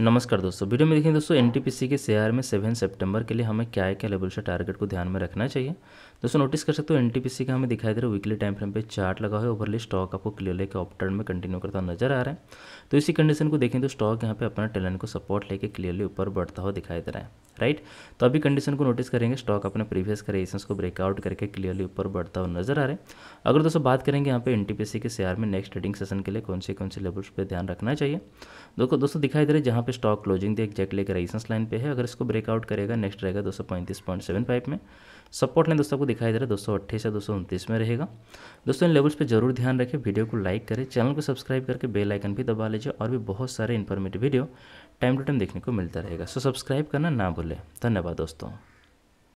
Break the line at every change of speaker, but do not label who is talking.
नमस्कार दोस्तों वीडियो में देखें दोस्तों एनटीपीसी के शेयर में सेवन सितंबर के लिए हमें क्या क्या लेवल से टारगेट को ध्यान में रखना चाहिए दोस्तों नोटिस कर सकते हो एनटीपीसी का हमें दिखाई दे रहा है वीकली टाइम फ्रेम पे चार्ट लगा हुआ है ओवरली स्टॉक आपको क्लियरली के ऑप में कंटिन्यू करता नजर आ रहा है तो इसी कंडीशन को देखें तो स्टॉक यहाँ पे अपना टेलेंट को सपोर्ट लेकर क्लियरली ऊपर बढ़ता हुआ दिखाई दे रहा है राइट तो अभी कंडीशन को नोटिस करेंगे स्टॉक अपने प्रीवियस करेशंस को ब्रेकआउट करके क्लियरली ऊपर बढ़ता हुआ नजर आ रहा है अगर दोस्तों बात करेंगे यहाँ पे एन के शेयर में नेक्स्ट ट्रेडिंग सेशन के लिए कौन से कौन से लेवल्स पर ध्यान रखना चाहिए देखो दोस्तों दिखाई दे रहे जहाँ पे स्टॉक क्लोजिंग दे एक्जैक्टली लेकर रेजिस्टेंस लाइन पे है अगर इसको ब्रेकआउट करेगा नेक्स्ट रहेगा दो में सपोर्ट लाइन दोस्तों आपको दिखाई दे रहा है दो से दो में रहेगा दोस्तों इन लेवल्स पर जरूर ध्यान रखें वीडियो को लाइक करें चैनल को सब्सक्राइब करके बेल आइकन भी दबा लीजिए और भी बहुत सारे informative video time to time देखने को मिलता रहेगा सो सब्सक्राइब करना ना भूलें धन्यवाद दोस्तों